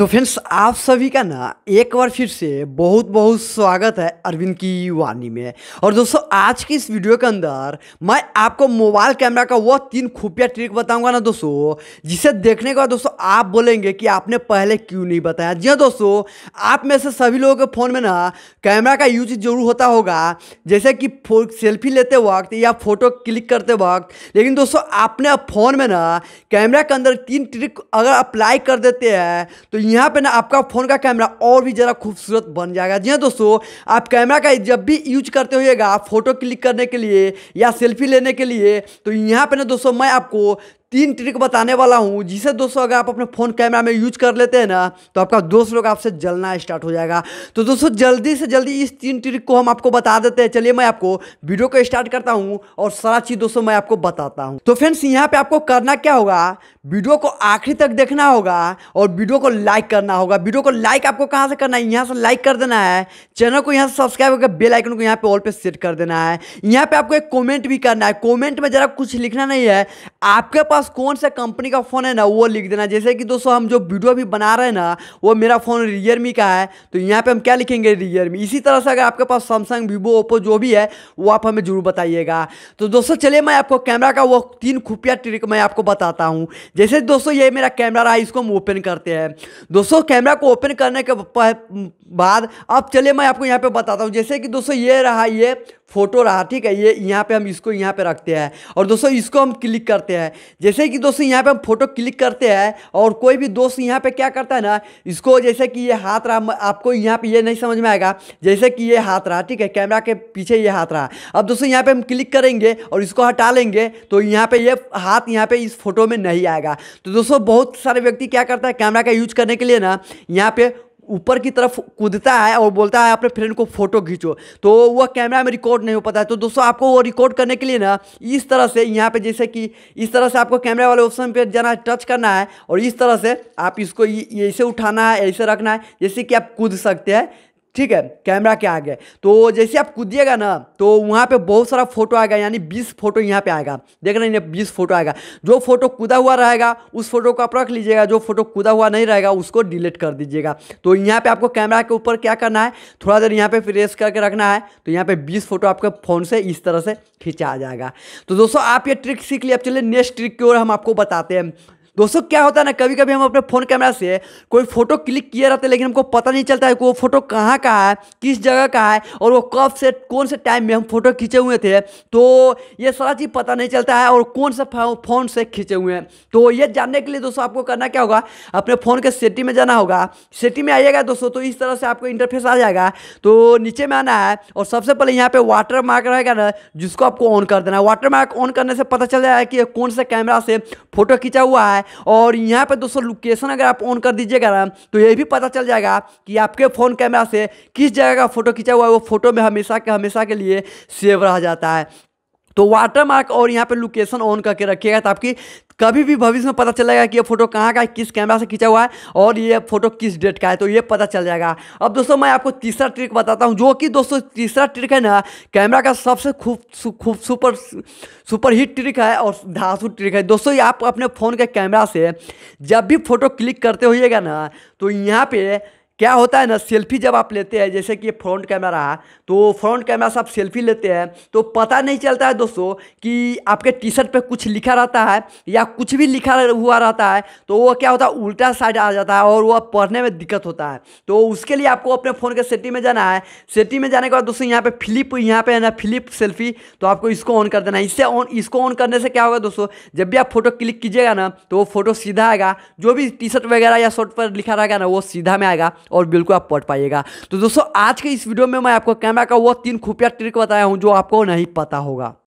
तो फ्रेंड्स आप सभी का ना एक बार फिर से बहुत बहुत स्वागत है अरविंद की वाणी में और दोस्तों आज की इस वीडियो के अंदर मैं आपको मोबाइल कैमरा का वह तीन खुफिया ट्रिक बताऊंगा ना दोस्तों जिसे देखने के बाद दोस्तों आप बोलेंगे कि आपने पहले क्यों नहीं बताया जी हाँ दोस्तों आप में से सभी लोगों के फ़ोन में ना कैमरा का यूज जरूर होता होगा जैसे कि सेल्फी लेते वक्त या फोटो क्लिक करते वक्त लेकिन दोस्तों आपने फ़ोन में ना कैमरा के अंदर तीन ट्रिक अगर अप्लाई कर देते हैं तो यहाँ पे ना आपका फ़ोन का कैमरा और भी ज़रा खूबसूरत बन जाएगा जी हाँ दोस्तों आप कैमरा का जब भी यूज करते होइएगा फ़ोटो क्लिक करने के लिए या सेल्फी लेने के लिए तो यहाँ पे ना दोस्तों मैं आपको तीन ट्रिक बताने वाला हूँ जिसे दोस्तों अगर आप अपने फ़ोन कैमरा में यूज कर लेते हैं ना तो आपका दोस्त लोग आपसे जलना स्टार्ट हो जाएगा तो दोस्तों जल्दी से जल्दी इस तीन ट्रिक को हम आपको बता देते हैं चलिए मैं आपको वीडियो को स्टार्ट करता हूँ और सारा चीज़ दोस्तों मैं आपको बताता हूँ तो फ्रेंड्स यहाँ पर आपको करना क्या होगा वीडियो को आखिरी तक देखना होगा और वीडियो को लाइक करना होगा वीडियो को लाइक आपको कहाँ से करना है यहाँ से लाइक कर देना है चैनल को यहाँ से सब्सक्राइब करके बेल आइकन को यहाँ पे ऑल पे सेट कर देना है यहाँ पे आपको एक कॉमेंट भी करना है कॉमेंट में जरा कुछ लिखना नहीं है आपके पास कौन सा कंपनी का फ़ोन है ना वो लिख देना जैसे कि दोस्तों हम जो वीडियो भी बना रहे हैं ना वो मेरा फ़ोन रियलमी का है तो यहाँ पे हम क्या लिखेंगे रियलमी इसी तरह से अगर आपके पास सैमसंग वीवो ओप्पो जो भी है वो आप हमें ज़रूर बताइएगा तो दोस्तों चलिए मैं आपको कैमरा का वो तीन खुफिया ट्रिक मैं आपको बताता हूँ जैसे दोस्तों ये मेरा कैमरा रहा इसको हम ओपन करते हैं दोस्तों कैमरा को ओपन करने के बाद अब चलिए मैं आपको यहाँ पर बताता हूँ जैसे कि दोस्तों ये रहा ये फोटो रहा ठीक है ये यहाँ पे हम इसको यहाँ पे रखते हैं और दोस्तों इसको हम क्लिक करते हैं जैसे कि दोस्तों यहाँ पे हम फोटो क्लिक करते हैं और कोई भी दोस्त यहाँ पे क्या करता है ना इसको जैसे कि ये हाथ रहा आपको यहाँ पे ये नहीं समझ में आएगा जैसे कि ये हाथ रहा ठीक है कैमरा के पीछे ये हाथ रहा अब दोस्तों यहाँ पे हम क्लिक करेंगे और इसको हटा लेंगे तो यहाँ पे ये हाथ यहाँ पे इस फोटो में नहीं आएगा तो दोस्तों बहुत सारे व्यक्ति क्या करता है कैमरा का यूज करने के लिए ना यहाँ पे ऊपर की तरफ कूदता है और बोलता है अपने फ्रेंड को फोटो खींचो तो वह कैमरा में रिकॉर्ड नहीं हो पाता है तो दोस्तों आपको वो रिकॉर्ड करने के लिए ना इस तरह से यहाँ पे जैसे कि इस तरह से आपको कैमरा वाले ऑप्शन पे जाना है टच करना है और इस तरह से आप इसको ऐसे उठाना है ऐसे रखना है जैसे कि आप कूद सकते हैं ठीक है कैमरा के आगे तो जैसे आप कूदिएगा ना तो वहाँ पे बहुत सारा फोटो आएगा यानी 20 फोटो यहाँ पे आएगा देख रहे हैं बीस फोटो आएगा जो फोटो कूदा हुआ रहेगा उस फोटो को आप रख लीजिएगा जो फोटो कूदा हुआ नहीं रहेगा उसको डिलीट कर दीजिएगा तो यहाँ पे आपको कैमरा के ऊपर क्या करना है थोड़ा देर यहाँ पे प्रेस करके रखना है तो यहाँ पे बीस फोटो आपके फ़ोन से इस तरह से खींचा जाएगा तो दोस्तों आप ये ट्रिक सीख लिए अब चलिए नेक्स्ट ट्रिक की ओर हम आपको बताते हैं दोस्तों क्या होता है ना कभी कभी हम अपने फ़ोन कैमरा से कोई फोटो क्लिक किए रहते हैं लेकिन हमको पता नहीं चलता है कि वो फोटो कहाँ का है किस जगह का है और वो कब से कौन से टाइम में हम फोटो खींचे हुए थे तो ये सारा चीज़ पता नहीं चलता है और कौन से फ़ोन से खींचे हुए हैं तो ये जानने के लिए दोस्तों आपको करना क्या होगा अपने फ़ोन के सेटिंग में जाना होगा सेटिंग में आइएगा दोस्तों तो इस तरह से आपको इंटरफेस आ जाएगा तो नीचे में आना है और सबसे पहले यहाँ पे वाटर मार्क रहेगा ना जिसको आपको ऑन कर देना है वाटर मार्क ऑन करने से पता चल जाएगा कि कौन से कैमरा से फोटो खींचा हुआ है और यहाँ पर दोस्तों लोकेशन अगर आप ऑन कर दीजिएगा ना तो ये भी पता चल जाएगा कि आपके फ़ोन कैमरा से किस जगह का फोटो खींचा हुआ है वो फोटो में हमेशा के हमेशा के लिए सेव रह जाता है तो वाटर मार्क और यहाँ पे लोकेशन ऑन करके रखिएगा ताकि कभी भी भविष्य में पता चलेगा कि ये फोटो कहाँ का है किस कैमरा से खींचा हुआ है और ये फोटो किस डेट का है तो ये पता चल जाएगा अब दोस्तों मैं आपको तीसरा ट्रिक बताता हूँ जो कि दोस्तों तीसरा ट्रिक है ना कैमरा का सबसे खूब खूब सुपर सुपर हिट ट्रिक है और धासु ट्रिक है दोस्तों आप अपने फ़ोन के कैमरा से जब भी फोटो क्लिक करते होइएगा ना तो यहाँ पर क्या होता है ना सेल्फी जब आप लेते हैं जैसे कि फ्रंट कैमरा तो फ्रंट कैमरा से आप सेल्फी लेते हैं तो पता नहीं चलता है दोस्तों कि आपके टी शर्ट पर कुछ लिखा रहता है या कुछ भी लिखा हुआ रहता है तो वो क्या होता है उल्टा साइड आ जाता है और वह पढ़ने में दिक्कत होता है तो उसके लिए आपको अपने फ़ोन के सेटिंग में जाना है सेटिंग में जाने के बाद दोस्तों यहाँ पर फ्लिप यहाँ पर है ना फ्लिप सेल्फी तो आपको इसको ऑन कर देना है इससे ऑन इसको ऑन करने से क्या होगा दोस्तों जब भी आप फोटो क्लिक कीजिएगा ना तो वो फोटो सीधा आएगा जो भी टी शर्ट वगैरह या शर्ट पर लिखा रहेगा ना वो सीधा में आएगा और बिल्कुल आप पढ़ पाइएगा तो दोस्तों आज के इस वीडियो में मैं आपको कैमरा का वो तीन खुफिया ट्रिक बताया हूँ जो आपको नहीं पता होगा